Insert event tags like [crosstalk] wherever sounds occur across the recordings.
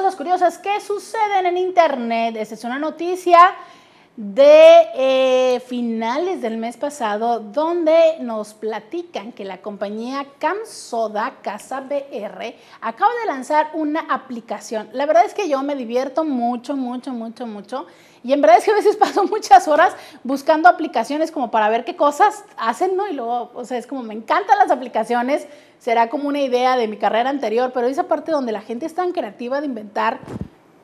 cosas curiosas que suceden en Internet. Esta es una noticia de eh, finales del mes pasado, donde nos platican que la compañía Camsoda Casa BR acaba de lanzar una aplicación. La verdad es que yo me divierto mucho, mucho, mucho, mucho. Y en verdad es que a veces [laughs] paso muchas horas buscando aplicaciones como para ver qué cosas hacen, ¿no? Y luego, o sea, es como me encantan las aplicaciones, será como una idea de mi carrera anterior, pero esa parte donde la gente es tan creativa de inventar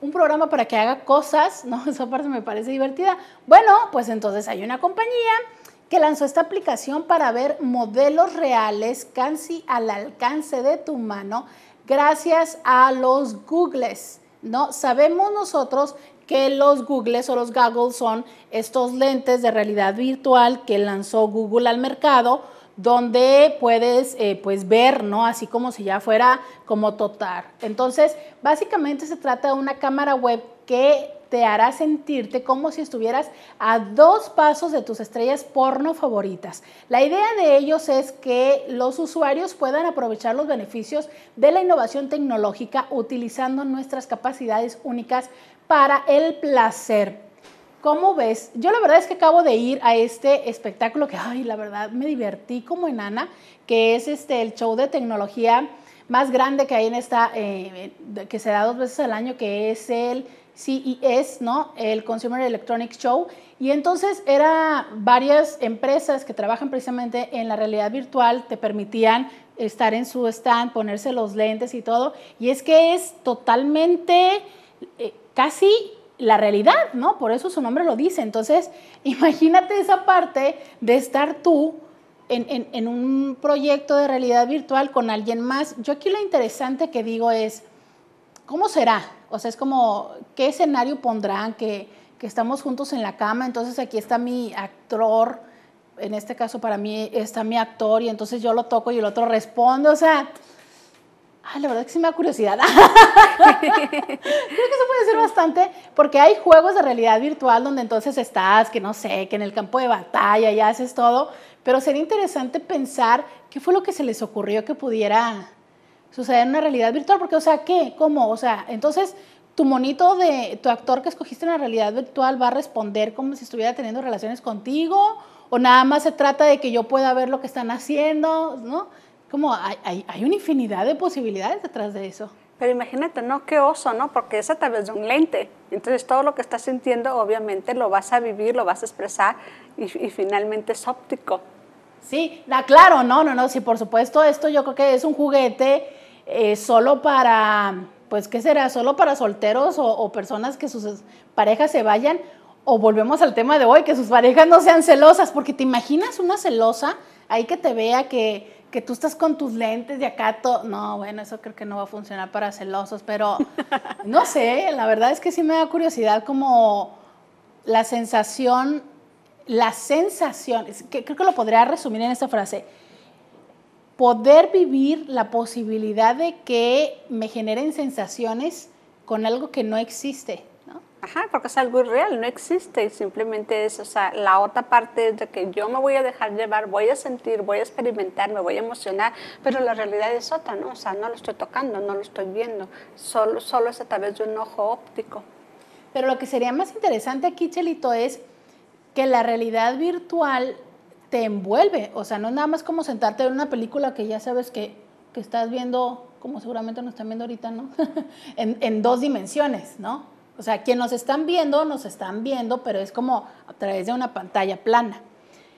un programa para que haga cosas, [laughs] ¿no? Esa parte me parece divertida. Bueno, pues entonces hay una compañía que lanzó esta aplicación para ver modelos reales casi al alcance de tu mano gracias a los Googles, ¿no? Sabemos nosotros que los Googles o los goggles son estos lentes de realidad virtual que lanzó Google al mercado donde puedes eh, pues, ver, ¿no? Así como si ya fuera como total Entonces, básicamente se trata de una cámara web que te hará sentirte como si estuvieras a dos pasos de tus estrellas porno favoritas. La idea de ellos es que los usuarios puedan aprovechar los beneficios de la innovación tecnológica utilizando nuestras capacidades únicas para el placer. ¿Cómo ves? Yo la verdad es que acabo de ir a este espectáculo que, ay, la verdad, me divertí como enana, que es este, el show de tecnología más grande que hay en esta, eh, que se da dos veces al año, que es el CES, ¿no? El Consumer Electronics Show. Y entonces era varias empresas que trabajan precisamente en la realidad virtual, te permitían estar en su stand, ponerse los lentes y todo. Y es que es totalmente, eh, casi la realidad, ¿no? Por eso su nombre lo dice. Entonces, [laughs] imagínate esa parte de estar tú en, un proyecto de realidad virtual con alguien más. Yo aquí lo interesante que digo es, ¿cómo será? O sea, es como, ¿qué escenario pondrán? Que, que estamos juntos en la cama, entonces aquí está mi actor, en este caso para mí está mi actor, y entonces yo lo toco y el otro responde, o sea... Ah, la verdad que sí me da curiosidad. [laughs] Creo que eso puede ser bastante, porque hay juegos de realidad virtual donde entonces estás, que no sé, que en el campo de batalla ya haces todo, pero sería interesante pensar qué fue lo que se les ocurrió que pudiera suceder en una realidad virtual, porque, o sea, ¿qué? ¿Cómo? O sea, entonces tu monito de tu actor que escogiste en la realidad virtual va a responder como si estuviera teniendo relaciones contigo, o nada más se trata de que yo pueda ver lo que están haciendo, ¿no? Como hay, hay, una infinidad de posibilidades detrás de eso. Pero imagínate, ¿no? Qué oso, ¿no? Porque es a través de un lente. Entonces todo lo que estás sintiendo obviamente lo vas a vivir, lo vas a expresar y, finalmente es óptico. Sí, da ah, claro, no, no, no, sí, por supuesto, esto yo creo que es un juguete eh, solo para, pues, ¿qué será? Solo para solteros o, o personas que sus parejas se vayan. O volvemos al tema de hoy, que sus parejas no sean celosas, porque te imaginas una celosa ahí que te vea que que tú estás con tus lentes de acá todo. No, bueno, eso creo que no va a funcionar para celosos, pero [laughs] no sé, la verdad es que sí me da curiosidad como la sensación, la sensación, que creo que lo podría resumir en esta frase, poder vivir la posibilidad de que me generen sensaciones con algo que no existe. Ajá, porque es algo irreal, no existe simplemente es, o sea, la otra parte es de que yo me voy a dejar llevar, voy a sentir, voy a experimentar, me voy a emocionar, pero la realidad es otra, ¿no? O sea, no lo estoy tocando, no lo estoy viendo, solo, solo es a través de un ojo óptico. Pero lo que sería más interesante aquí, Chelito, es que la realidad virtual te envuelve, o sea, no nada más como sentarte en una película que ya sabes que, que estás viendo, como seguramente nos están viendo ahorita, ¿no? [laughs] en, en dos dimensiones, ¿no? O sea, quien nos están viendo, nos están viendo, pero es como a través de una pantalla plana.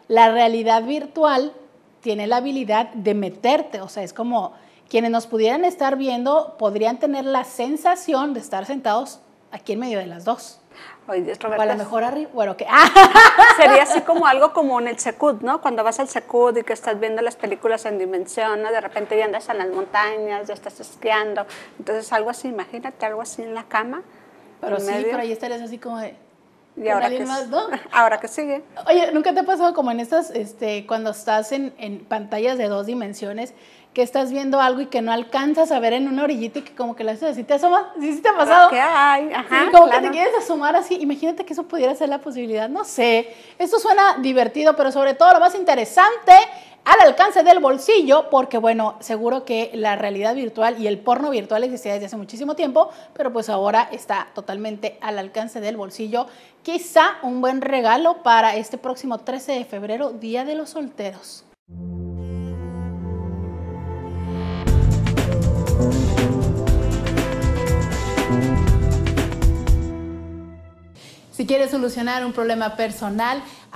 La realidad virtual tiene la habilidad de meterte, o sea, es como quienes nos pudieran estar viendo podrían tener la sensación de estar sentados aquí en medio de las dos. Oye, o a lo mejor arriba, bueno, que... [laughs] Sería así como [laughs] algo como en el Secud, ¿no? Cuando vas al Secud y que estás viendo las películas en dimensión, ¿no? De repente ya andas en las montañas, ya estás esquiando. Entonces algo así, imagínate algo así en la cama pero sí, pero por ahí estarías así como de... ¿Y ahora que, [laughs] ahora que sigue. Oye, ¿nunca te ha pasado como en estas, este, cuando estás en, en, pantallas de dos dimensiones, que estás viendo algo y que no alcanzas a ver en una orillita y que como que la haces así, te asomas? ¿Sí, sí te ha pasado? ¿Qué hay, ajá. como que te quieres asomar así. Imagínate que eso pudiera ser la posibilidad, no sé. Esto suena divertido, pero sobre todo lo más interesante al alcance del bolsillo, porque bueno, seguro que la realidad virtual y el porno virtual existía desde hace muchísimo tiempo, pero pues ahora está totalmente al alcance del bolsillo. Quizá un buen regalo para este próximo 13 de febrero, Día de los Solteros. Si quieres solucionar un problema personal,